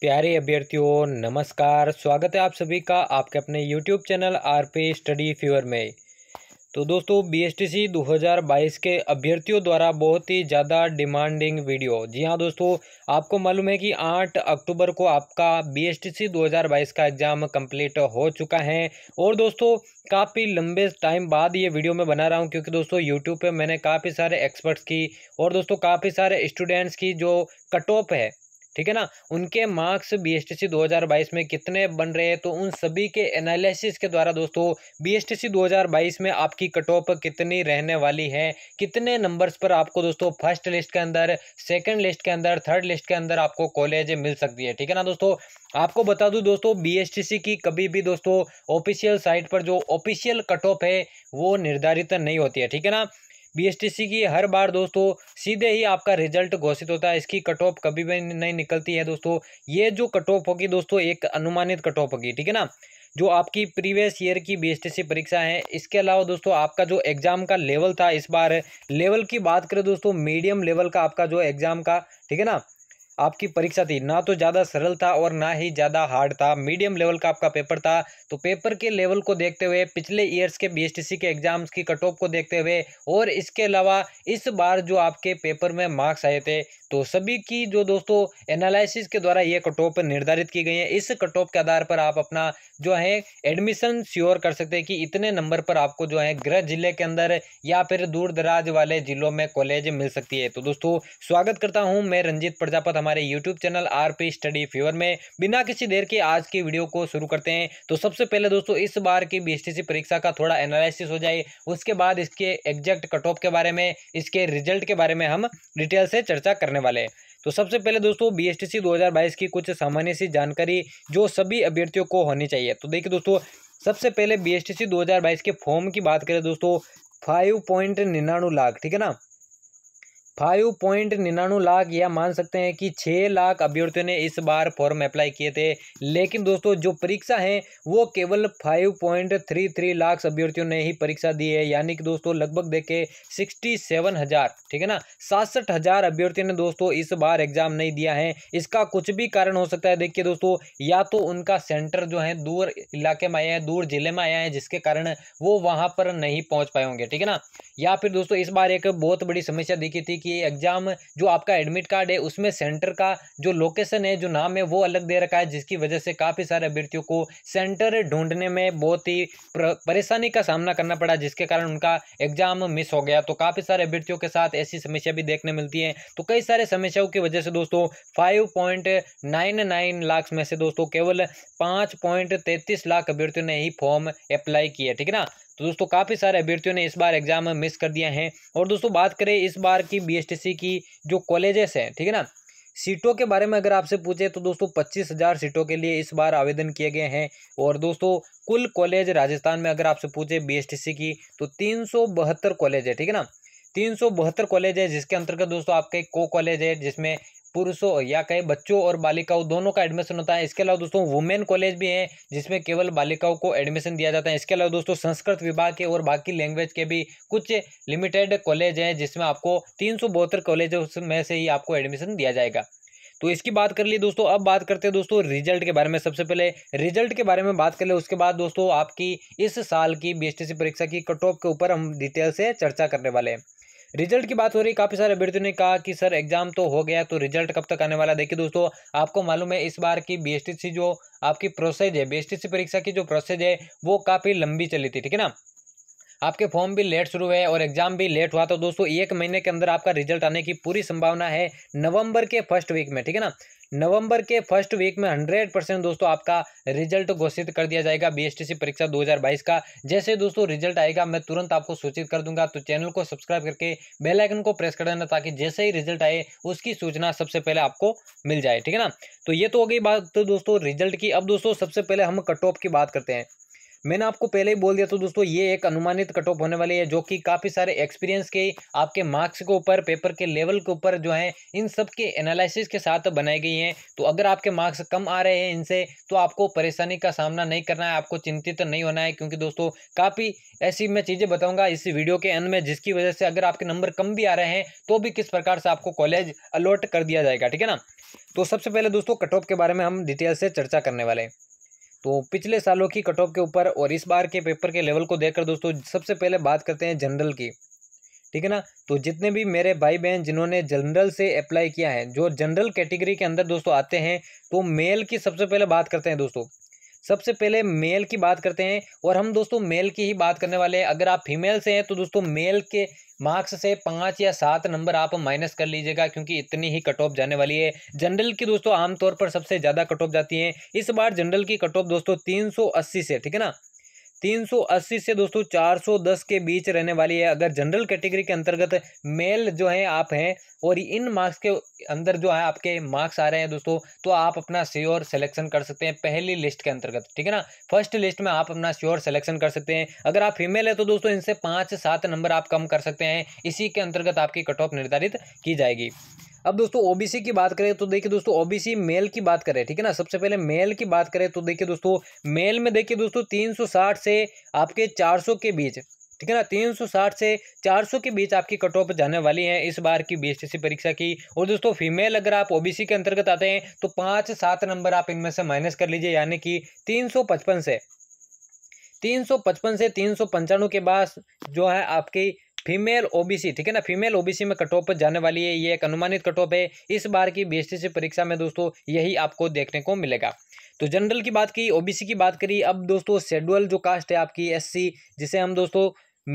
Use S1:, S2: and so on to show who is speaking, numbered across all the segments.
S1: प्यारे अभ्यर्थियों नमस्कार स्वागत है आप सभी का आपके अपने YouTube channel R P study fever में तो दोस्तों बी एस टी सी दो हज़ार बाईस के अभ्यर्थियों द्वारा बहुत ही ज़्यादा डिमांडिंग वीडियो जी हाँ दोस्तों आपको मालूम है कि आठ अक्टूबर को आपका बी एस टी सी दो हज़ार बाईस का एग्ज़ाम कंप्लीट हो चुका है और दोस्तों काफ़ी लंबे टाइम बाद ये वीडियो मैं बना रहा हूँ क्योंकि दोस्तों यूट्यूब पर मैंने काफ़ी सारे एक्सपर्ट्स की और दोस्तों काफ़ी सारे स्टूडेंट्स की जो कट ऑफ है ठीक है ना उनके मार्क्स बीएसटीसी 2022 में कितने बन रहे हैं तो उन सभी के एनालिसिस के द्वारा दोस्तों बीएसटीसी 2022 में आपकी कट ऑफ कितनी रहने वाली है कितने नंबर्स पर आपको दोस्तों फर्स्ट लिस्ट के अंदर सेकंड लिस्ट के अंदर थर्ड लिस्ट के अंदर आपको कॉलेज मिल सकती है ठीक है ना दोस्तों आपको बता दूं दोस्तों सी की कभी भी दोस्तों ऑफिशियल साइट पर जो ऑफिशियल कट ऑफ है वो निर्धारित नहीं होती है ठीक है ना बीएसटीसी की हर बार दोस्तों सीधे ही आपका रिजल्ट घोषित होता है इसकी कट ऑफ कभी भी नहीं निकलती है दोस्तों ये जो कट ऑफ होगी दोस्तों एक अनुमानित कट ऑफ होगी ठीक है ना जो आपकी प्रीवियस ईयर की बीएसटीसी परीक्षा है इसके अलावा दोस्तों आपका जो एग्ज़ाम का लेवल था इस बार लेवल की बात करें दोस्तों मीडियम लेवल का आपका जो एग्ज़ाम का ठीक है ना आपकी परीक्षा थी ना तो ज़्यादा सरल था और ना ही ज़्यादा हार्ड था मीडियम लेवल का आपका पेपर था तो पेपर के लेवल को देखते हुए पिछले ईयर्स के बीएसटीसी के एग्जाम्स की कट ऑफ को देखते हुए और इसके अलावा इस बार जो आपके पेपर में मार्क्स आए थे तो सभी की जो दोस्तों एनालिसिस के द्वारा ये कट ऑफ निर्धारित की गई है इस कट ऑफ के आधार पर आप अपना जो है एडमिशन श्योर कर सकते हैं कि इतने नंबर पर आपको जो है गृह जिले के अंदर या फिर दूर दराज वाले जिलों में कॉलेज मिल सकती है तो दोस्तों स्वागत करता हूँ मैं रंजीत प्रजापत हमारे YouTube channel R P study fever में बिना किसी देर के आज की वीडियो को शुरू करते हैं तो सबसे पहले दोस्तों इस बार की बीएसटीसी परीक्षा का थोड़ा एनालिसिस हो जाए उसके बाद इसके एग्जैक्ट कट ऑफ के बारे में इसके रिजल्ट के बारे में हम डिटेल से चर्चा करने वाले हैं तो सबसे पहले दोस्तों बीएसटीसी 2022 की कुछ सामान्य सी जानकारी जो सभी अभ्यर्थियों को होनी चाहिए तो देखिए दोस्तों सबसे पहले बीएसटीसी 2022 के फॉर्म की बात करें दोस्तों फाइव पॉइंट निन्यानवे लाख ठीक है ना फाइव पॉइंट निन्यानवे लाख या मान सकते हैं कि छः लाख अभ्यर्थियों ने इस बार फॉर्म अप्लाई किए थे लेकिन दोस्तों जो परीक्षा है वो केवल five point three three lakh अभ्यर्थियों ने ही परीक्षा दी है यानी कि दोस्तों लगभग देखे सिक्सटी सेवन हज़ार ठीक है ना सासठ हज़ार अभ्यर्थियों ने दोस्तों इस बार एग्जाम नहीं दिया है इसका कुछ भी कारण हो सकता है देखिए दोस्तों या तो उनका सेंटर जो है दूर इलाके में आया है दूर जिले में आया है जिसके कारण वो वहाँ पर नहीं पहुँच पाए होंगे ठीक है ना या फिर दोस्तों इस बार एक बहुत बड़ी समस्या देखी थी देखिए एग्ज़ाम जो आपका एडमिट कार्ड है उसमें सेंटर का जो लोकेशन है जो नाम है वो अलग दे रखा है जिसकी वजह से काफ़ी सारे अभ्यर्थियों को सेंटर ढूंढने में बहुत ही परेशानी का सामना करना पड़ा जिसके कारण उनका एग्ज़ाम मिस हो गया तो काफ़ी सारे अभ्यर्थियों के साथ ऐसी समस्या भी देखने मिलती है तो कई सारे समस्याओं की वजह से दोस्तों five point nine nine lakh में से दोस्तों केवल पाँच पॉइंट तैंतीस लाख अभ्यर्थियों ने ही फॉर्म अप्लाई किया ठीक है ना तो दोस्तों काफ़ी सारे अभ्यर्थियों ने इस बार एग्ज़ाम मिस कर दिया है और दोस्तों बात करें इस बार की बी की जो कॉलेजेस हैं ठीक है ना सीटों के बारे में अगर आपसे पूछे तो दोस्तों पच्चीस हज़ार सीटों के लिए इस बार आवेदन किए गए हैं और दोस्तों कुल कॉलेज राजस्थान में अगर आपसे पूछे बीएसटीसी की तो तीन सौ बहत्तर कॉलेज है ठीक है ना तीन सौ बहत्तर कॉलेज है जिसके अंतर्गत दोस्तों आपका एक को कॉलेज है जिसमें पुरुषों या कहीं बच्चों और बालिकाओं दोनों का एडमिशन होता है इसके अलावा दोस्तों वुमेन कॉलेज भी हैं जिसमें केवल बालिकाओं को एडमिशन दिया जाता है इसके अलावा दोस्तों संस्कृत विभाग के और बाकी लैंग्वेज के भी कुछ लिमिटेड कॉलेज हैं जिसमें आपको तीन कॉलेजों में से ही आपको एडमिशन दिया जाएगा तो इसकी बात कर ली दोस्तों अब बात करते हैं दोस्तों रिजल्ट के बारे में सबसे पहले रिजल्ट के बारे में बात कर ले उसके बाद दोस्तों आपकी इस साल की बीएसटीसी परीक्षा की कट ऑफ के ऊपर हम डिटेल से चर्चा करने वाले हैं रिजल्ट की बात हो रही काफ़ी सारे अभ्यर्थियों ने कहा कि सर एग्जाम तो हो गया तो रिजल्ट कब तक आने वाला देखिए दोस्तों आपको मालूम है इस बार की बी जो आपकी प्रोसेज है बी परीक्षा की जो प्रोसेज है वो काफ़ी लंबी चली थी ठीक है ना आपके फॉर्म भी लेट शुरू हुए और एग्जाम भी लेट हुआ तो दोस्तों एक महीने के अंदर आपका रिजल्ट आने की पूरी संभावना है नवंबर के फर्स्ट वीक में ठीक है ना नवंबर के फर्स्ट वीक में 100 परसेंट दोस्तों आपका रिजल्ट घोषित कर दिया जाएगा बीएसटीसी परीक्षा 2022 का जैसे दोस्तों रिजल्ट आएगा मैं तुरंत आपको सूचित कर दूंगा तो चैनल को सब्सक्राइब करके बेल आइकन को प्रेस कर देना ताकि जैसे ही रिजल्ट आए उसकी सूचना सबसे पहले आपको मिल जाए ठीक है ना तो ये तो हो गई बात तो दोस्तों रिजल्ट की अब दोस्तों सबसे पहले हम कट ऑफ की बात करते हैं मैंने आपको पहले ही बोल दिया तो दोस्तों ये एक अनुमानित कट ऑफ होने वाली है जो कि काफ़ी सारे एक्सपीरियंस के आपके मार्क्स के ऊपर पेपर के लेवल के ऊपर जो है इन सब के एनालिसिस के साथ बनाई गई हैं तो अगर आपके मार्क्स कम आ रहे हैं इनसे तो आपको परेशानी का सामना नहीं करना है आपको चिंतित तो नहीं होना है क्योंकि दोस्तों काफ़ी ऐसी मैं चीज़ें बताऊंगा इस वीडियो के एंड में जिसकी वजह से अगर आपके नंबर कम भी आ रहे हैं तो भी किस प्रकार से आपको कॉलेज अलॉट कर दिया जाएगा ठीक है ना तो सबसे पहले दोस्तों कट ऑफ के बारे में हम डिटेल से चर्चा करने वाले हैं तो पिछले सालों की कट ऑफ के ऊपर और इस बार के पेपर के लेवल को देखकर दोस्तों सबसे पहले बात करते हैं जनरल की ठीक है ना तो जितने भी मेरे भाई बहन जिन्होंने जनरल से अप्लाई किया है जो जनरल कैटेगरी के अंदर दोस्तों आते हैं तो मेल की सबसे पहले बात करते हैं दोस्तों सबसे पहले मेल की बात करते हैं और हम दोस्तों मेल की ही बात करने वाले हैं अगर आप फीमेल से हैं तो दोस्तों मेल के मार्क्स से पाँच या सात नंबर आप माइनस कर लीजिएगा क्योंकि इतनी ही कट ऑफ जाने वाली है जनरल की दोस्तों आमतौर पर सबसे ज़्यादा कट ऑफ जाती है इस बार जनरल की कट ऑफ दोस्तों तीन से ठीक है ना 380 से दोस्तों 410 के बीच रहने वाली है अगर जनरल कैटेगरी के अंतर्गत मेल जो है आप हैं और इन मार्क्स के अंदर जो है आपके मार्क्स आ रहे हैं दोस्तों तो आप अपना श्योर सिलेक्शन कर सकते हैं पहली लिस्ट के अंतर्गत ठीक है ना फर्स्ट लिस्ट में आप अपना श्योर सिलेक्शन कर सकते हैं अगर आप फीमेल है तो दोस्तों इनसे पाँच सात नंबर आप कम कर सकते हैं इसी के अंतर्गत आपकी कट ऑफ निर्धारित की जाएगी अब दोस्तों ओबीसी की बात करें तो देखिए दोस्तों ओबीसी मेल की बात करें ठीक है ना सबसे पहले मेल की बात करें तो देखिए दोस्तों मेल में देखिए दोस्तों 360 से आपके सौ के बीच ठीक है ना 360 से 400 के बीच आपकी कट ऑफ जाने वाली है इस बार की बीएसटीसी परीक्षा की और दोस्तों फीमेल अगर आप ओबीसी के अंतर्गत आते हैं तो पाँच सात नंबर आप इनमें से माइनस कर लीजिए यानी कि 355 से 355 से तीन के बाद जो है आपकी फीमेल ओबीसी ठीक है ना फीमेल ओबीसी में कट ऑफ पर जाने वाली है ये एक अनुमानित कट ऑफ है इस बार की बीएसटीसी परीक्षा में दोस्तों यही आपको देखने को मिलेगा तो जनरल की बात की ओबीसी की बात करी अब दोस्तों शेड्यूल जो कास्ट है आपकी एससी जिसे हम दोस्तों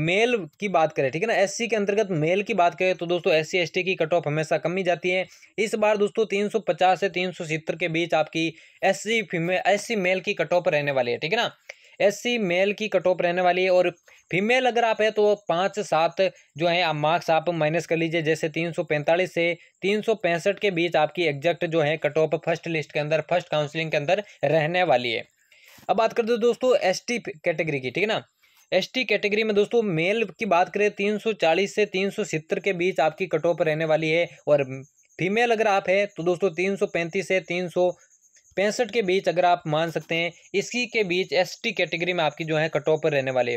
S1: मेल की बात करें ठीक है ना एससी के अंतर्गत मेल की बात करें तो दोस्तों एस सी की कट ऑफ हमेशा कम ही जाती है इस बार दोस्तों पचास से तीन के बीच आपकी एससी फीमेल एस मेल की कट ऑफ रहने वाली है ठीक है ना एससी मेल की कट ऑफ रहने वाली है और फीमेल अगर आप है तो पाँच सात जो है आप मार्क्स आप माइनस कर लीजिए जैसे तीन सौ पैंतालीस से तीन सौ पैंसठ के बीच आपकी एग्जैक्ट जो है कट ऑफ फर्स्ट लिस्ट के अंदर फर्स्ट काउंसलिंग के अंदर रहने वाली है अब बात करते हैं दोस्तों एस कैटेगरी की ठीक है ना एस कैटेगरी में दोस्तों मेल की बात करें तीन से तीन के बीच आपकी कट ऑफ रहने वाली है और फीमेल अगर आप है तो दोस्तों 335 से तीन पैंसठ के बीच अगर आप मान सकते हैं इसी के बीच एसटी कैटेगरी में आपकी जो है कट ऑफ रहने वाले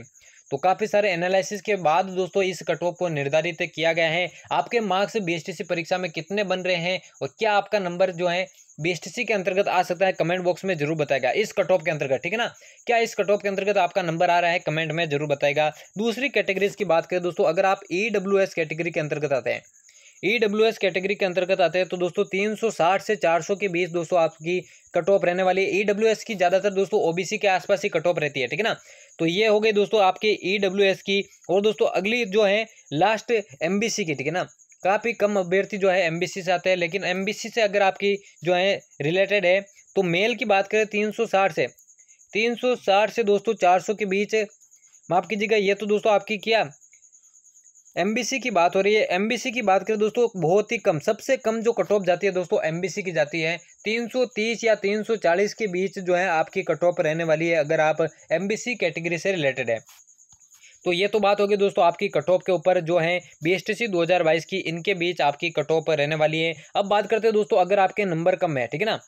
S1: तो काफ़ी सारे एनालिसिस के बाद दोस्तों इस कट ऑफ को निर्धारित किया गया है आपके मार्क्स बी परीक्षा में कितने बन रहे हैं और क्या आपका नंबर जो है बी के अंतर्गत आ सकता है कमेंट बॉक्स में जरूर बताएगा इस कट ऑफ के अंतर्गत ठीक है ना क्या इस कट ऑफ के अंतर्गत आपका नंबर आ रहा है कमेंट में जरूर बताएगा दूसरी कैटेगरीज की बात करें दोस्तों अगर आप ई कैटेगरी के अंतर्गत आते हैं ई डब्ल्यू एस कैटेगरी के अंतर्गत आते हैं तो दोस्तों 360 से 400 के बीच दोस्तों आपकी कट ऑफ रहने वाली ई डब्ल्यू एस की ज़्यादातर दोस्तों ओबीसी के आसपास ही कट ऑफ रहती है ठीक है ना तो ये हो गई दोस्तों आपके ई डब्ल्यू एस की और दोस्तों अगली जो है लास्ट एम बी सी की ठीक है ना काफ़ी कम अभ्यर्थी जो है एम बी सी से आते हैं लेकिन एम बी सी से अगर आपकी जो है रिलेटेड है तो मेल की बात करें तीन सौ साठ से तीन सौ साठ से दोस्तों चार सौ के बीच माफ़ कीजिएगा ये तो दोस्तों आपकी क्या एमबीसी की बात हो रही है एमबीसी की बात करें दोस्तों बहुत ही कम सबसे कम जो कट ऑफ जाती है दोस्तों एमबीसी की जाती है 330 या 340 के बीच जो है आपकी कट ऑफ रहने वाली है अगर आप एमबीसी कैटेगरी से रिलेटेड है तो ये तो बात होगी दोस्तों आपकी कट ऑफ के ऊपर जो है बी एस की इनके बीच आपकी कट ऑफ रहने वाली है अब बात करते हैं दोस्तों अगर आपके नंबर कम है ठीक है ना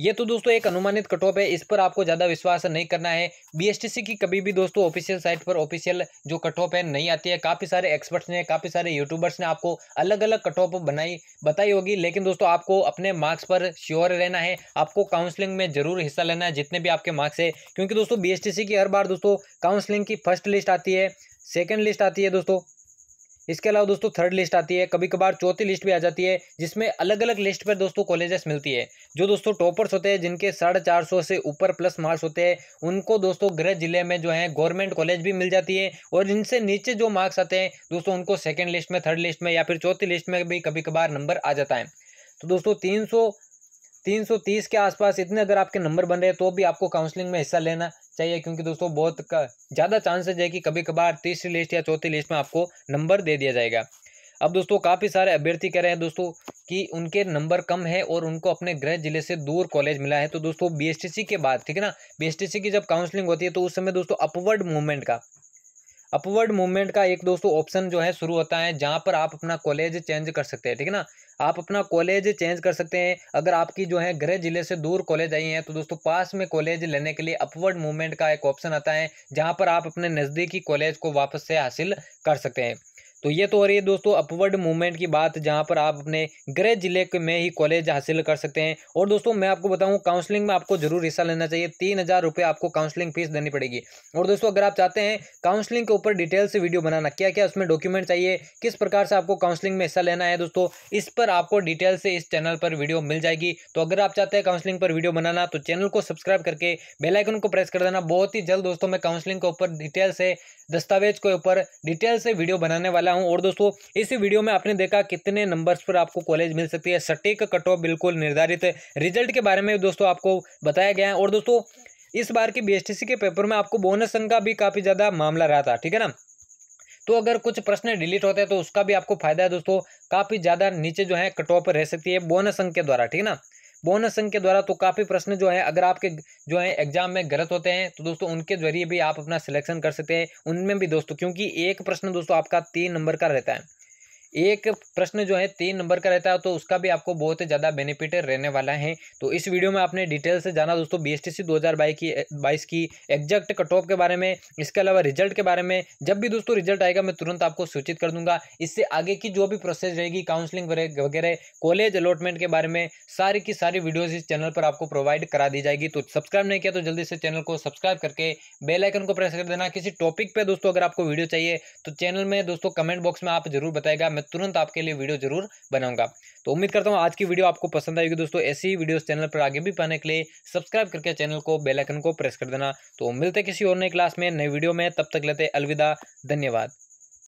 S1: ये तो दोस्तों एक अनुमानित कट ऑफ है इस पर आपको ज़्यादा विश्वास नहीं करना है बीएसटीसी की कभी भी दोस्तों ऑफिशियल साइट पर ऑफिशियल जो कट ऑफ है नहीं आती है काफ़ी सारे एक्सपर्ट्स ने काफ़ी सारे यूट्यूबर्स ने आपको अलग अलग कट ऑफ बनाई बताई होगी लेकिन दोस्तों आपको अपने मार्क्स पर श्योर रहना है आपको काउंसलिंग में जरूर हिस्सा लेना है जितने भी आपके मार्क्स है क्योंकि दोस्तों बी की हर बार दोस्तों काउंसलिंग की फर्स्ट लिस्ट आती है सेकेंड लिस्ट आती है दोस्तों इसके अलावा दोस्तों थर्ड लिस्ट आती है कभी कभार चौथी लिस्ट भी आ जाती है जिसमें अलग अलग लिस्ट पर दोस्तों कॉलेजेस मिलती है जो दोस्तों टॉपर्स होते हैं जिनके साढ़े चार सौ से ऊपर प्लस मार्क्स होते हैं उनको दोस्तों गृह जिले में जो है गवर्नमेंट कॉलेज भी मिल जाती है और जिनसे नीचे जो मार्क्स आते हैं दोस्तों उनको सेकेंड लिस्ट में थर्ड लिस्ट में या फिर चौथी लिस्ट में भी कभी कभार नंबर आ जाता है तो दोस्तों तीन सौ तीन सौ तीस के आसपास इतने अगर आपके नंबर बन रहे हैं तो भी आपको काउंसलिंग में हिस्सा लेना चाहिए क्योंकि दोस्तों बहुत ज़्यादा चांसेज है कि कभी कभार तीसरी लिस्ट या चौथी लिस्ट में आपको नंबर दे दिया जाएगा अब दोस्तों काफ़ी सारे अभ्यर्थी कह रहे हैं दोस्तों कि उनके नंबर कम है और उनको अपने गृह जिले से दूर कॉलेज मिला है तो दोस्तों बीएसटीसी के बाद ठीक है ना बीएसटीसी की जब काउंसलिंग होती है तो उस समय दोस्तों अपवर्ड मूवमेंट का अपवर्ड मूवमेंट का एक दोस्तों ऑप्शन जो है शुरू होता है जहाँ पर आप अपना कॉलेज चेंज कर सकते हैं ठीक है ना आप अपना कॉलेज चेंज कर सकते हैं अगर आपकी जो है गृह जिले से दूर कॉलेज आई है तो दोस्तों पास में कॉलेज लेने के लिए अपवर्ड मूवमेंट का एक ऑप्शन आता है जहाँ पर आप अपने नज़दीकी कॉलेज को वापस से हासिल कर सकते हैं तो ये तो हो रही है दोस्तों अपवर्ड मूवमेंट की बात जहाँ पर आप अपने गृह जिले में ही कॉलेज हासिल कर सकते हैं और दोस्तों मैं आपको बताऊँ काउंसलिंग में आपको जरूर हिस्सा लेना चाहिए तीन हज़ार रुपये आपको काउंसलिंग फीस देनी पड़ेगी और दोस्तों अगर आप चाहते हैं काउंसलिंग के ऊपर डिटेल से वीडियो बनाना क्या क्या उसमें डॉक्यूमेंट चाहिए किस प्रकार से आपको काउंसलिंग में हिस्सा लेना है दोस्तों इस पर आपको डिटेल से इस चैनल पर वीडियो मिल जाएगी तो अगर आप चाहते हैं काउंसलिंग पर वीडियो बनाना तो चैनल को सब्सक्राइब करके बेलाइकन को प्रेस कर देना बहुत ही जल्द दोस्तों मैं काउंसलिंग के ऊपर डिटेल से दस्तावेज के ऊपर डिटेल से वीडियो बनाने वाला रहा हूँ और दोस्तों इस वीडियो में आपने देखा कितने नंबर्स पर आपको कॉलेज मिल सकती है सटीक कट ऑफ बिल्कुल निर्धारित रिजल्ट के बारे में दोस्तों आपको बताया गया है और दोस्तों इस बार के बी के पेपर में आपको बोनस अंक का भी काफ़ी ज़्यादा मामला रहा था ठीक है ना तो अगर कुछ प्रश्न डिलीट होते हैं तो उसका भी आपको फायदा है दोस्तों काफ़ी ज़्यादा नीचे जो है कट ऑफ रह सकती है बोनस अंक के द्वारा ठीक है ना बोनस अंक के द्वारा तो काफ़ी प्रश्न जो है अगर आपके जो है एग्जाम में गलत होते हैं तो दोस्तों उनके जरिए भी आप अपना सिलेक्शन कर सकते हैं उनमें भी दोस्तों क्योंकि एक प्रश्न दोस्तों आपका तीन नंबर का रहता है एक प्रश्न जो है तीन नंबर का रहता है तो उसका भी आपको बहुत ज़्यादा बेनिफिट रहने वाला है तो इस वीडियो में आपने डिटेल से जाना दोस्तों बी एस टी सी दो हज़ार बाईस की बाईस की एग्जैक्ट कट ऑफ के बारे में इसके अलावा रिजल्ट के बारे में जब भी दोस्तों रिजल्ट आएगा मैं तुरंत आपको सूचित कर दूंगा इससे आगे की जो भी प्रोसेस रहेगी काउंसलिंग वगैरह कॉलेज अलॉटमेंट के बारे में सारी की सारी वीडियोज इस चैनल पर आपको प्रोवाइड करा दी जाएगी तो सब्सक्राइब नहीं किया तो जल्दी से चैनल को सब्सक्राइब करके बेलाइकन को प्रेस कर देना किसी टॉपिक पर दोस्तों अगर आपको वीडियो चाहिए तो चैनल में दोस्तों कमेंट बॉक्स में आप जरूर बताएगा मैं तुरंत आपके लिए वीडियो जरूर बनाऊंगा तो उम्मीद करता हूँ आज की वीडियो आपको पसंद आएगी दोस्तों ऐसी ही वीडियोस चैनल पर आगे भी पाने के लिए सब्सक्राइब करके चैनल को बेलाइकन को प्रेस कर देना तो मिलते किसी और नई क्लास में नई वीडियो में तब तक लेते अलविदा धन्यवाद